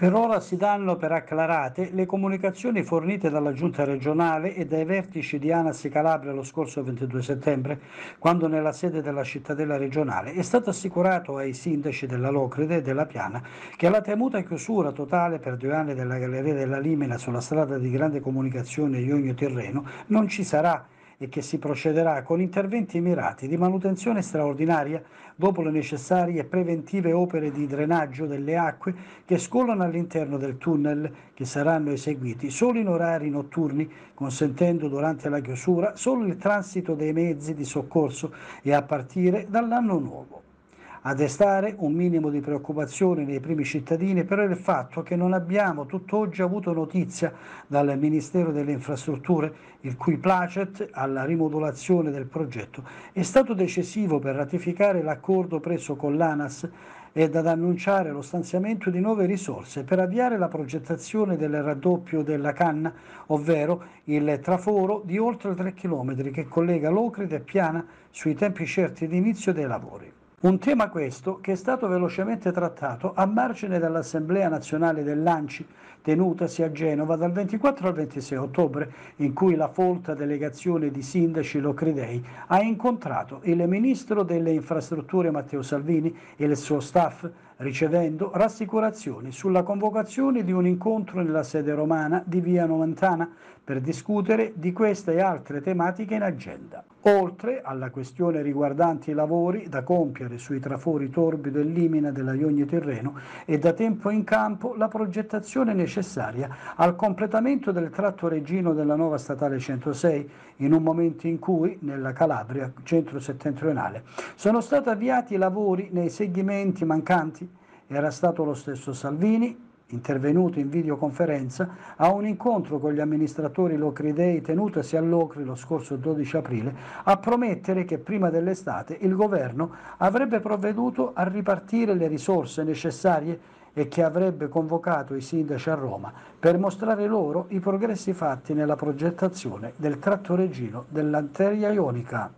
Per ora si danno per acclarate le comunicazioni fornite dalla Giunta regionale e dai vertici di Anas Calabria lo scorso 22 settembre, quando nella sede della cittadella regionale è stato assicurato ai sindaci della Locride e della Piana che la temuta chiusura totale per due anni della galleria della Limena sulla strada di grande comunicazione Iogno Tirreno non ci sarà e che si procederà con interventi mirati di manutenzione straordinaria dopo le necessarie e preventive opere di drenaggio delle acque che scolano all'interno del tunnel che saranno eseguiti solo in orari notturni, consentendo durante la chiusura solo il transito dei mezzi di soccorso e a partire dall'anno nuovo a destare un minimo di preoccupazione nei primi cittadini però è il fatto che non abbiamo tutt'oggi avuto notizia dal Ministero delle Infrastrutture, il cui placet alla rimodulazione del progetto è stato decisivo per ratificare l'accordo preso con l'ANAS ed ad annunciare lo stanziamento di nuove risorse per avviare la progettazione del raddoppio della canna, ovvero il traforo di oltre 3 km che collega Locrete e Piana sui tempi certi di inizio dei lavori. Un tema questo che è stato velocemente trattato a margine dell'Assemblea nazionale dell'ANCI tenutasi a Genova dal 24 al 26 ottobre, in cui la folta delegazione di sindaci locridei ha incontrato il ministro delle infrastrutture Matteo Salvini e il suo staff ricevendo rassicurazioni sulla convocazione di un incontro nella sede romana di Via Novantana per discutere di queste e altre tematiche in agenda. Oltre alla questione riguardante i lavori da compiere sui trafori Torbido e Limina della Iogne Tirreno, è da tempo in campo la progettazione necessaria al completamento del tratto regino della nuova statale 106, in un momento in cui nella Calabria centro-settentrionale sono stati avviati i lavori nei segmenti mancanti era stato lo stesso Salvini, intervenuto in videoconferenza, a un incontro con gli amministratori locridei tenutosi a Locri lo scorso 12 aprile, a promettere che prima dell'estate il governo avrebbe provveduto a ripartire le risorse necessarie e che avrebbe convocato i sindaci a Roma per mostrare loro i progressi fatti nella progettazione del tratto trattoreggino dell'arteria ionica.